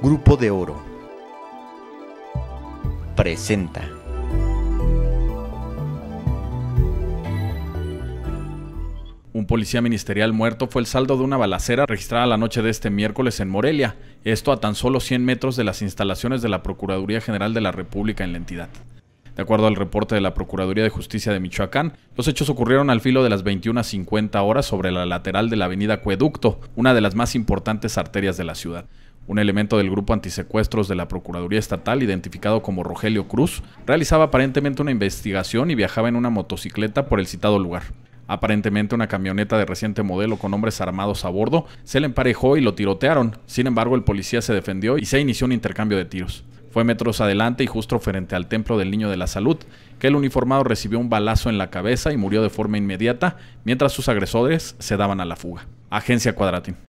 Grupo de Oro presenta. Un policía ministerial muerto fue el saldo de una balacera registrada la noche de este miércoles en Morelia, esto a tan solo 100 metros de las instalaciones de la Procuraduría General de la República en la entidad. De acuerdo al reporte de la Procuraduría de Justicia de Michoacán, los hechos ocurrieron al filo de las 21.50 horas sobre la lateral de la avenida Acueducto, una de las más importantes arterias de la ciudad. Un elemento del grupo antisecuestros de la Procuraduría Estatal, identificado como Rogelio Cruz, realizaba aparentemente una investigación y viajaba en una motocicleta por el citado lugar. Aparentemente una camioneta de reciente modelo con hombres armados a bordo se le emparejó y lo tirotearon. Sin embargo, el policía se defendió y se inició un intercambio de tiros. Fue metros adelante y justo frente al templo del Niño de la Salud, que el uniformado recibió un balazo en la cabeza y murió de forma inmediata, mientras sus agresores se daban a la fuga. Agencia Cuadratín.